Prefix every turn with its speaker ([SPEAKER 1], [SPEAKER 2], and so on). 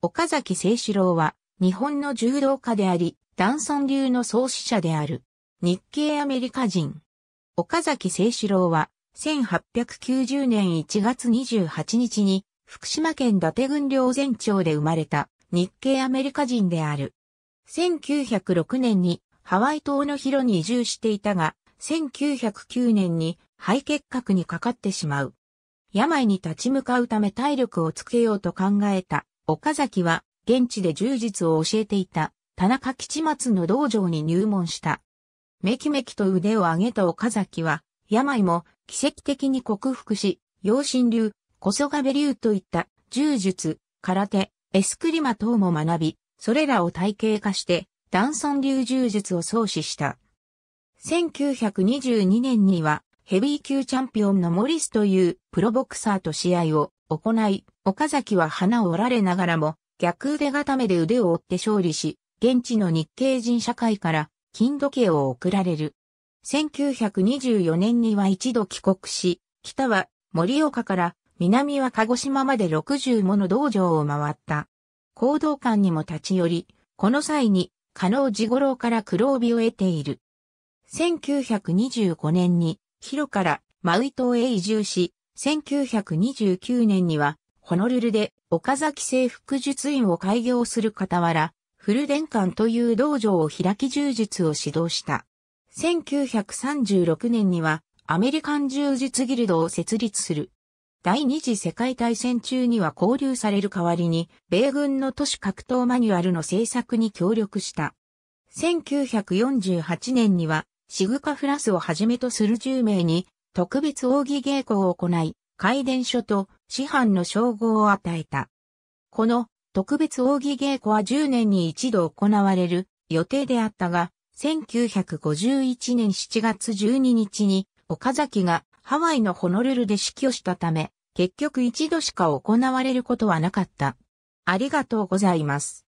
[SPEAKER 1] 岡崎清志郎は、日本の柔道家であり、男尊流の創始者である。日系アメリカ人。岡崎清志郎は、1890年1月28日に、福島県伊達郡両前町で生まれた、日系アメリカ人である。1906年に、ハワイ島の広に移住していたが、1909年に肺結核にかかってしまう。病に立ち向かうため体力をつけようと考えた岡崎は、現地で柔術を教えていた、田中吉松の道場に入門した。めきめきと腕を上げた岡崎は、病も奇跡的に克服し、養心流、小曽我部流といった柔術、空手、エスクリマ等も学び、それらを体系化して、ダンソン流柔術を創始した。1922年には、ヘビー級チャンピオンのモリスというプロボクサーと試合を行い、岡崎は花を折られながらも、逆腕固めで腕を折って勝利し、現地の日系人社会から金時計を贈られる。1924年には一度帰国し、北は森岡から南は鹿児島まで60もの道場を回った。行動館にも立ち寄り、この際に、加納寺五郎から黒帯を得ている。1925年に、広からマウイ島へ移住し、1929年には、ホノルルで岡崎征服術院を開業する傍ら、フル殿館という道場を開き柔術を指導した。1936年にはアメリカン柔術ギルドを設立する。第二次世界大戦中には交流される代わりに、米軍の都市格闘マニュアルの制作に協力した。1948年には、シグカフラスをはじめとする10名に特別奥義稽古を行い、開伝書と師範の称号を与えた。この特別奥義稽古は10年に一度行われる予定であったが、1951年7月12日に岡崎がハワイのホノルルで死去したため、結局一度しか行われることはなかった。ありがとうございます。